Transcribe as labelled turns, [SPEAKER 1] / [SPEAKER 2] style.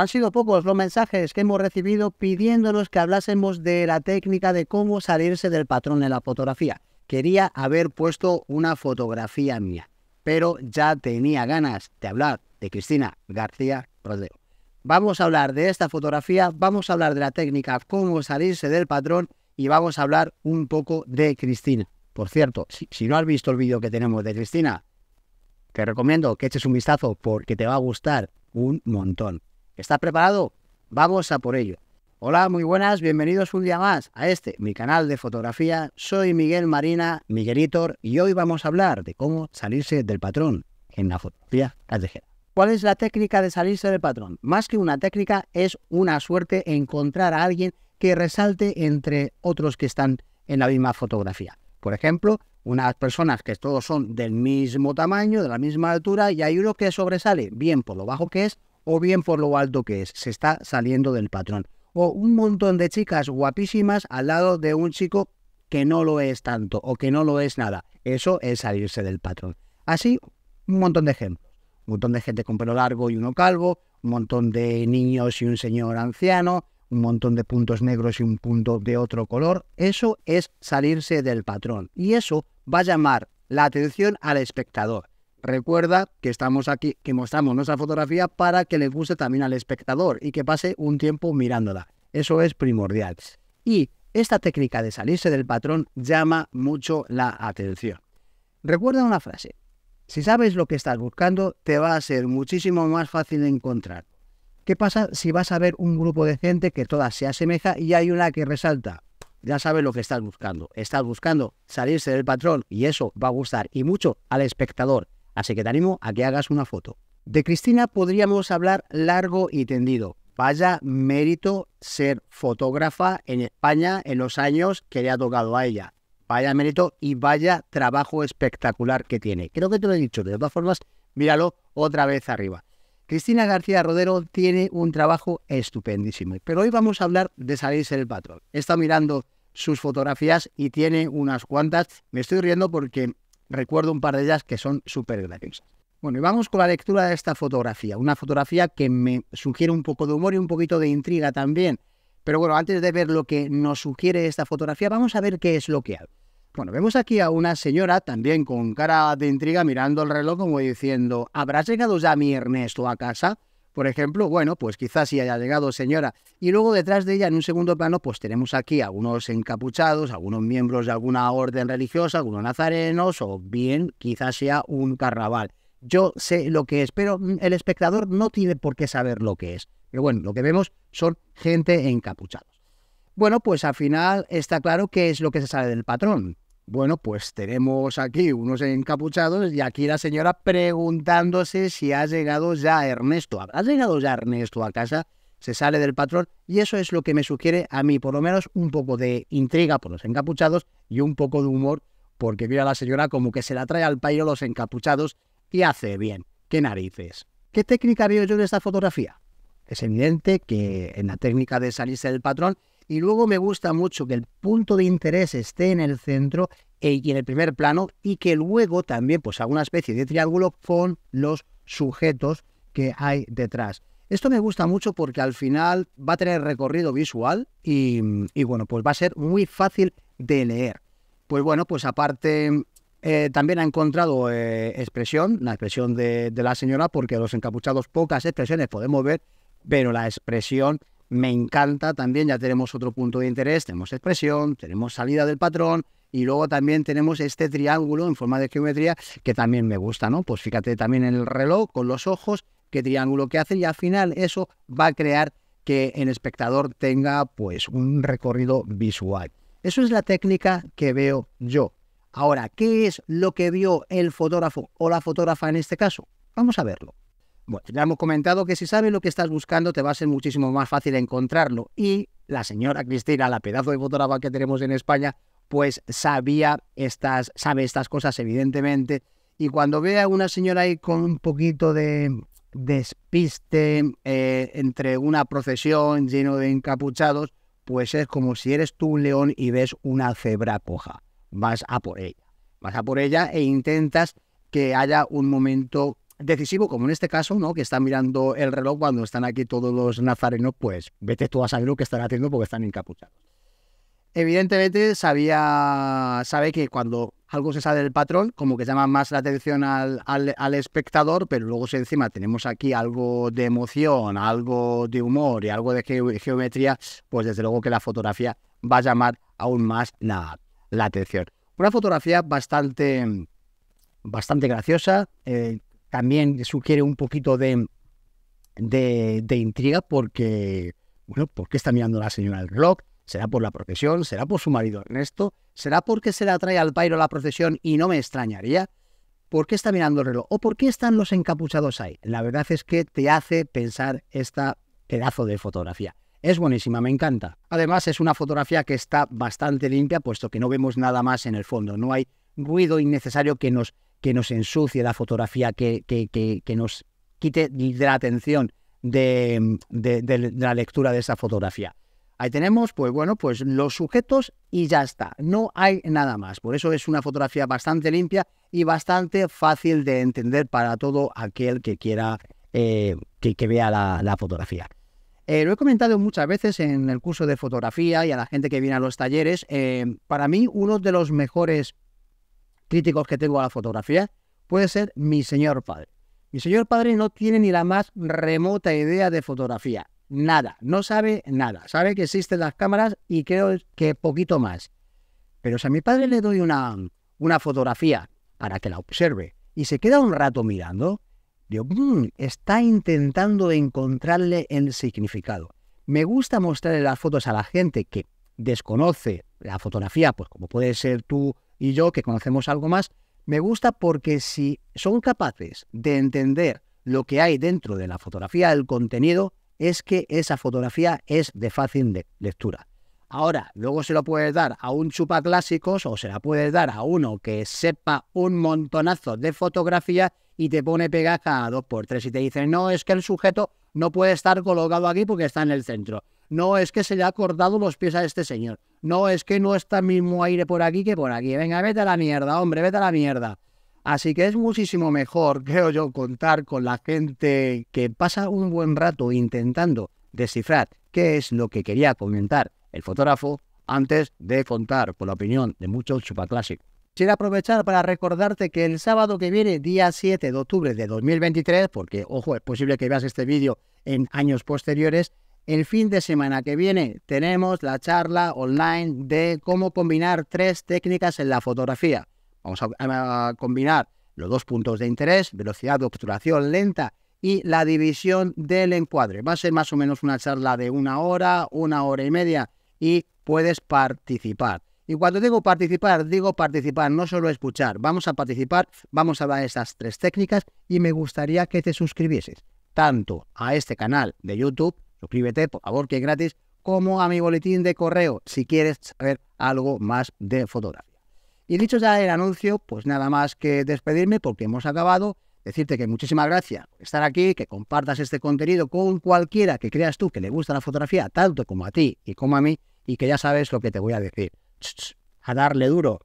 [SPEAKER 1] han sido pocos los mensajes que hemos recibido pidiéndonos que hablásemos de la técnica de cómo salirse del patrón en la fotografía. Quería haber puesto una fotografía mía, pero ya tenía ganas de hablar de Cristina García Rodeo. Vamos a hablar de esta fotografía, vamos a hablar de la técnica, cómo salirse del patrón y vamos a hablar un poco de Cristina. Por cierto, si no has visto el vídeo que tenemos de Cristina, te recomiendo que eches un vistazo porque te va a gustar un montón. ¿Estás preparado? Vamos a por ello. Hola, muy buenas, bienvenidos un día más a este, mi canal de fotografía. Soy Miguel Marina, Miguelitor, y hoy vamos a hablar de cómo salirse del patrón en la fotografía callejera. ¿Cuál es la técnica de salirse del patrón? Más que una técnica, es una suerte encontrar a alguien que resalte entre otros que están en la misma fotografía. Por ejemplo, unas personas que todos son del mismo tamaño, de la misma altura, y hay uno que sobresale, bien por lo bajo que es, o bien por lo alto que es, se está saliendo del patrón. O un montón de chicas guapísimas al lado de un chico que no lo es tanto o que no lo es nada. Eso es salirse del patrón. Así, un montón de ejemplos. Un montón de gente con pelo largo y uno calvo, un montón de niños y un señor anciano, un montón de puntos negros y un punto de otro color. Eso es salirse del patrón. Y eso va a llamar la atención al espectador. Recuerda que estamos aquí, que mostramos nuestra fotografía para que le guste también al espectador y que pase un tiempo mirándola. Eso es primordial. Y esta técnica de salirse del patrón llama mucho la atención. Recuerda una frase. Si sabes lo que estás buscando, te va a ser muchísimo más fácil encontrar. ¿Qué pasa si vas a ver un grupo de gente que todas se asemeja y hay una que resalta? Ya sabes lo que estás buscando. Estás buscando salirse del patrón y eso va a gustar y mucho al espectador. Así que te animo a que hagas una foto. De Cristina podríamos hablar largo y tendido. Vaya mérito ser fotógrafa en España en los años que le ha tocado a ella. Vaya mérito y vaya trabajo espectacular que tiene. Creo que te lo he dicho. De todas formas, míralo otra vez arriba. Cristina García Rodero tiene un trabajo estupendísimo. Pero hoy vamos a hablar de salirse del patrón. He estado mirando sus fotografías y tiene unas cuantas. Me estoy riendo porque recuerdo un par de ellas que son súper graciosas. Bueno, y vamos con la lectura de esta fotografía. Una fotografía que me sugiere un poco de humor y un poquito de intriga también. Pero bueno, antes de ver lo que nos sugiere esta fotografía, vamos a ver qué es lo que hay. Bueno, vemos aquí a una señora también con cara de intriga mirando el reloj como diciendo, «¿Habrás llegado ya mi Ernesto a casa? por ejemplo, bueno, pues quizás si haya llegado señora. Y luego detrás de ella, en un segundo plano, pues tenemos aquí algunos encapuchados, algunos miembros de alguna orden religiosa, algunos nazarenos, o bien quizás sea un carnaval. Yo sé lo que es, pero mm, el espectador no tiene por qué saber lo que es. Pero bueno, lo que vemos son gente encapuchados. Bueno, pues al final está claro qué es lo que se sale del patrón. Bueno, pues tenemos aquí unos encapuchados y aquí la señora preguntándose si ha llegado ya Ernesto. ¿Ha llegado ya Ernesto a casa? Se sale del patrón y eso es lo que me sugiere a mí, por lo menos un poco de intriga por los encapuchados y un poco de humor, porque mira a la señora como que se la trae al pairo los encapuchados y hace bien. ¿Qué narices? ¿Qué técnica veo yo de esta fotografía? Es evidente que en la técnica de salirse del patrón y luego me gusta mucho que el punto de interés esté en el centro e, y en el primer plano y que luego también pues haga una especie de triángulo con los sujetos que hay detrás. Esto me gusta mucho porque al final va a tener recorrido visual y, bueno, pues va a ser muy fácil de leer. Pues bueno, pues aparte eh, también ha encontrado eh, expresión, la expresión de, la señora, porque los encapuchados pocas expresiones podemos ver, pero la expresión me encanta también, ya tenemos otro punto de interés, tenemos expresión, tenemos salida del patrón, y luego también tenemos este triángulo en forma de geometría que también me gusta, ¿no? Pues fíjate también en el reloj con los ojos, qué triángulo que hace y al final eso va a crear que el espectador tenga pues un recorrido visual. Eso es la técnica que veo yo. Ahora, ¿qué es lo que vio el fotógrafo o la fotógrafa en este caso? Vamos a verlo. Bueno, ya hemos comentado que si sabes lo que estás buscando, te va a ser muchísimo más fácil encontrarlo. Y la señora Cristina, la pedazo de fotógrafa que tenemos en España, pues sabía estas, sabe estas cosas, evidentemente. Y cuando ve a una señora ahí con un poquito de despiste eh, entre una procesión lleno de encapuchados, pues es como si eres tú un león y ves una cebra coja. Vas a por ella. Vas a por ella e intentas que haya un momento decisivo, como en este caso, ¿no? Que está mirando el reloj cuando están aquí todos los nazarenos, pues vete tú a saber lo que están haciendo porque están encapuchados. Evidentemente sabía, sabe que cuando algo se sale del patrón, como que llama más la atención al, espectador, pero luego si encima tenemos aquí algo de emoción, algo de humor y algo de geometría, pues desde luego que la fotografía va a llamar aún más la, atención. Una fotografía bastante, bastante graciosa, eh, también sugiere un poquito de, de, intriga porque, bueno, ¿por qué está mirando la señora el reloj? ¿Será por la profesión? ¿Será por su marido Ernesto? ¿Será porque se la trae al pairo la procesión y no me extrañaría? ¿Por qué está mirando el reloj? ¿O por qué están los encapuchados ahí? La verdad es que te hace pensar esta pedazo de fotografía. Es buenísima, me encanta. Además es una fotografía que está bastante limpia, puesto que no vemos nada más en el fondo. No hay ruido innecesario que nos que nos ensucie la fotografía, que, que, nos quite de la atención de, la lectura de esa fotografía. Ahí tenemos, pues bueno, pues los sujetos y ya está. No hay nada más. Por eso es una fotografía bastante limpia y bastante fácil de entender para todo aquel que quiera eh, que, vea la, fotografía. Eh, lo he comentado muchas veces en el curso de fotografía y a la gente que viene a los talleres. Eh, para mí, uno de los mejores críticos que tengo a la fotografía, puede ser mi señor padre. Mi señor padre no tiene ni la más remota idea de fotografía. Nada, no sabe nada. Sabe que existen las cámaras y creo que poquito más. Pero si a mi padre le doy una, una fotografía para que la observe y se queda un rato mirando, digo, mm, está intentando encontrarle el significado. Me gusta mostrarle las fotos a la gente que desconoce la fotografía, pues como puede ser tú, y yo, que conocemos algo más, me gusta porque si son capaces de entender lo que hay dentro de la fotografía, el contenido, es que esa fotografía es de fácil lectura. Ahora, luego se lo puedes dar a un chupa clásicos o se la puedes dar a uno que sepa un montonazo de fotografía y te pone pegaja a 2 por tres y te dice, no, es que el sujeto no puede estar colocado aquí porque está en el centro. No es que se le ha cortado los pies a este señor. No es que no está mismo aire por aquí que por aquí. Venga, vete a la mierda, hombre, vete a la mierda. Así que es muchísimo mejor, creo yo, contar con la gente que pasa un buen rato intentando descifrar qué es lo que quería comentar el fotógrafo antes de contar con la opinión de muchos chupaclásicos. Quiero aprovechar para recordarte que el sábado que viene, día 7 de octubre de 2023, porque ojo, es posible que veas este vídeo en años posteriores, el fin de semana que viene tenemos la charla online de cómo combinar tres técnicas en la fotografía. Vamos a, combinar los dos puntos de interés, velocidad de obturación lenta y la división del encuadre. Va a ser más o menos una charla de una hora, una hora y media y puedes participar. Y cuando digo participar, digo participar, no solo escuchar. Vamos a participar, vamos a ver esas estas tres técnicas y me gustaría que te suscribieses tanto a este canal de YouTube Suscríbete, por favor, que es gratis, como a mi boletín de correo, si quieres saber algo más de fotografía. Y dicho ya el anuncio, pues nada más que despedirme porque hemos acabado. Decirte que muchísimas gracias por estar aquí, que compartas este contenido con cualquiera que creas tú que le gusta la fotografía, tanto como a ti y como a mí, y que ya sabes lo que te voy a decir. A darle duro.